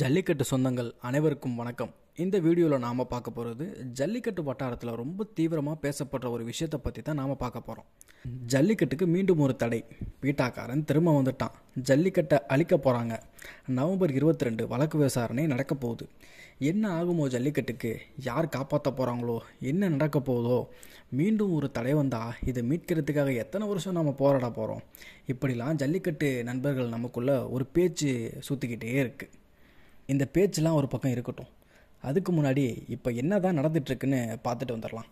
ஜல்லிக்கட்டு சொந்தங்கள் அனைவருக்கும் வணக்கம் இந்த வீடியோவில் நாம் பார்க்க போகிறது ஜல்லிக்கட்டு வட்டாரத்தில் ரொம்ப தீவிரமாக பேசப்படுற ஒரு விஷயத்தை பற்றி தான் நாம் பார்க்க போகிறோம் ஜல்லிக்கட்டுக்கு மீண்டும் ஒரு தடை வீட்டாக்காரன் திரும்ப வந்துட்டான் ஜல்லிக்கட்டை அழிக்க போகிறாங்க நவம்பர் இருபத்தி ரெண்டு வழக்கு விசாரணை நடக்க போகுது என்ன ஆகுமோ ஜல்லிக்கட்டுக்கு யார் காப்பாற்ற போகிறாங்களோ என்ன நடக்க போகுதோ மீண்டும் ஒரு தடை வந்தால் இதை மீட்கிறதுக்காக எத்தனை வருஷம் நம்ம போராட போகிறோம் இப்படிலாம் ஜல்லிக்கட்டு நண்பர்கள் நமக்குள்ளே ஒரு பேச்சு சுற்றிக்கிட்டே இருக்குது இந்த பேச்செலாம் ஒரு பக்கம் இருக்கட்டும் அதுக்கு முன்னாடி இப்போ என்ன தான் நடந்துட்டுருக்குன்னு பார்த்துட்டு வந்துடலாம்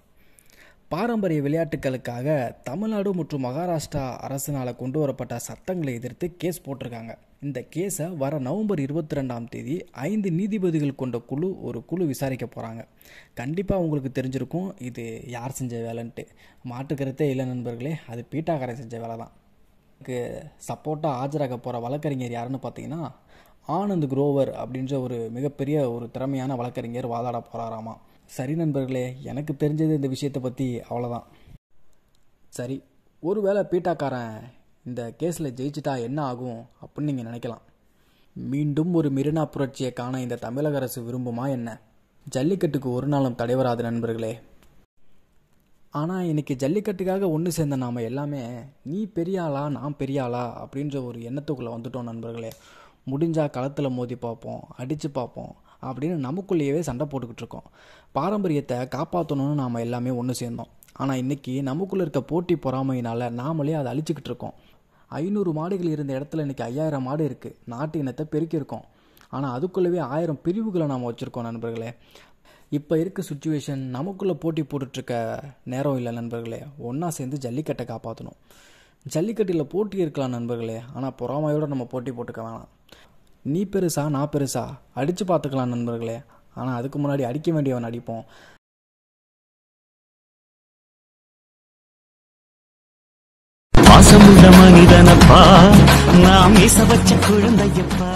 பாரம்பரிய விளையாட்டுகளுக்காக தமிழ்நாடு மற்றும் மகாராஷ்டிரா அரசினால் கொண்டு வரப்பட்ட சட்டங்களை எதிர்த்து கேஸ் போட்டிருக்காங்க இந்த கேஸை வர நவம்பர் இருபத்தி ரெண்டாம் தேதி ஐந்து நீதிபதிகள் கொண்ட குழு ஒரு குழு விசாரிக்க போகிறாங்க கண்டிப்பாக உங்களுக்கு தெரிஞ்சிருக்கும் இது யார் செஞ்ச வேலைன்ட்டு மாட்டுக்கிறதே இல்லை நண்பர்களே அது பீட்டாக்காரன் செஞ்ச வேலை தான் இதுக்கு சப்போர்ட்டாக ஆஜராக போகிற வழக்கறிஞர் யாருன்னு பார்த்தீங்கன்னா ஆனந்த் குரோவர் அப்படின்ற ஒரு மிகப்பெரிய ஒரு திறமையான வழக்கறிஞர் வாதாட போகிறாராமா சரி நண்பர்களே எனக்கு தெரிஞ்சது இந்த விஷயத்தை பற்றி அவ்வளோதான் சரி ஒருவேளை பீட்டாக்காரன் இந்த கேஸில் ஜெயிச்சிட்டா என்ன ஆகும் அப்படின்னு நீங்கள் நினைக்கலாம் மீண்டும் ஒரு மிரினா புரட்சியை காண இந்த தமிழக அரசு விரும்புமா என்ன ஜல்லிக்கட்டுக்கு ஒரு நாளும் தடைவராது நண்பர்களே ஆனால் இன்றைக்கி ஜல்லிக்கட்டுக்காக ஒன்று சேர்ந்த நாம் எல்லாமே நீ பெரியாளா நான் பெரியாளா அப்படின்ற ஒரு எண்ணத்துக்குள்ளே வந்துட்டோம் நண்பர்களே முடிஞ்சால் களத்தில் மோதி பார்ப்போம் அடித்து பார்ப்போம் அப்படின்னு நமக்குள்ளேயே சண்டை போட்டுக்கிட்டு இருக்கோம் பாரம்பரியத்தை காப்பாற்றணும்னு நாம் எல்லாமே ஒன்று சேர்ந்தோம் ஆனால் இன்றைக்கி நமக்குள்ளே இருக்க போட்டி பொறாமையினால் நாமளே அதை அழிச்சிக்கிட்டு இருக்கோம் ஐநூறு மாடுகள் இருந்த இடத்துல இன்றைக்கி ஐயாயிரம் மாடு இருக்குது நாட்டு இனத்தை பெருக்கியிருக்கோம் ஆனால் அதுக்குள்ளவே ஆயிரம் பிரிவுகளை நாம் வச்சுருக்கோம் நண்பர்களே இப்போ இருக்க சுச்சுவேஷன் நமக்குள்ளே போட்டி போட்டுட்ருக்க நேரம் இல்லை நண்பர்களே ஒன்றா சேர்ந்து ஜல்லிக்கட்டை காப்பாற்றணும் ஜல்லிக்கட்டில் போட்டி இருக்கலாம் நண்பர்களே ஆனால் பொறாமையோடு நம்ம போட்டி போட்டுக்க வேணாம் நீ பெருசா நான் பெருசா அடித்து பார்த்துக்கலாம் நண்பர்களே ஆனால் அதுக்கு முன்னாடி அடிக்க வேண்டியவன் அடிப்போம் மனிதனப்பா நாம் இசவச்ச குழந்தையப்பா